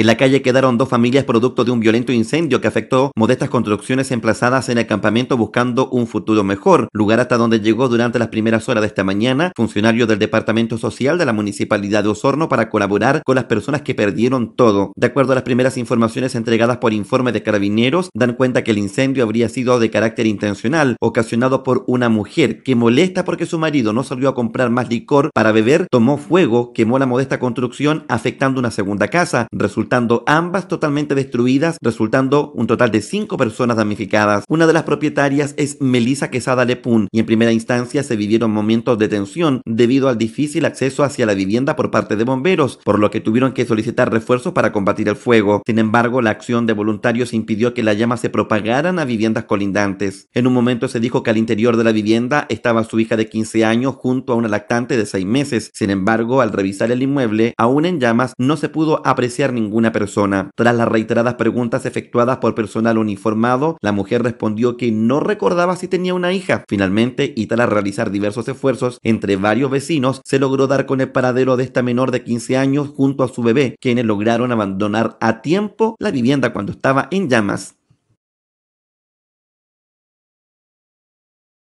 En la calle quedaron dos familias producto de un violento incendio que afectó modestas construcciones emplazadas en el campamento buscando un futuro mejor, lugar hasta donde llegó durante las primeras horas de esta mañana funcionario del Departamento Social de la Municipalidad de Osorno para colaborar con las personas que perdieron todo. De acuerdo a las primeras informaciones entregadas por informes de carabineros, dan cuenta que el incendio habría sido de carácter intencional, ocasionado por una mujer que molesta porque su marido no salió a comprar más licor para beber, tomó fuego, quemó la modesta construcción afectando una segunda casa, ambas totalmente destruidas, resultando un total de cinco personas damnificadas. Una de las propietarias es Melisa Quesada Lepun y en primera instancia se vivieron momentos de tensión debido al difícil acceso hacia la vivienda por parte de bomberos, por lo que tuvieron que solicitar refuerzos para combatir el fuego. Sin embargo, la acción de voluntarios impidió que las llamas se propagaran a viviendas colindantes. En un momento se dijo que al interior de la vivienda estaba su hija de 15 años junto a una lactante de 6 meses. Sin embargo, al revisar el inmueble, aún en llamas no se pudo apreciar ningún una persona. Tras las reiteradas preguntas efectuadas por personal uniformado, la mujer respondió que no recordaba si tenía una hija. Finalmente, y tras realizar diversos esfuerzos entre varios vecinos, se logró dar con el paradero de esta menor de 15 años junto a su bebé, quienes lograron abandonar a tiempo la vivienda cuando estaba en llamas.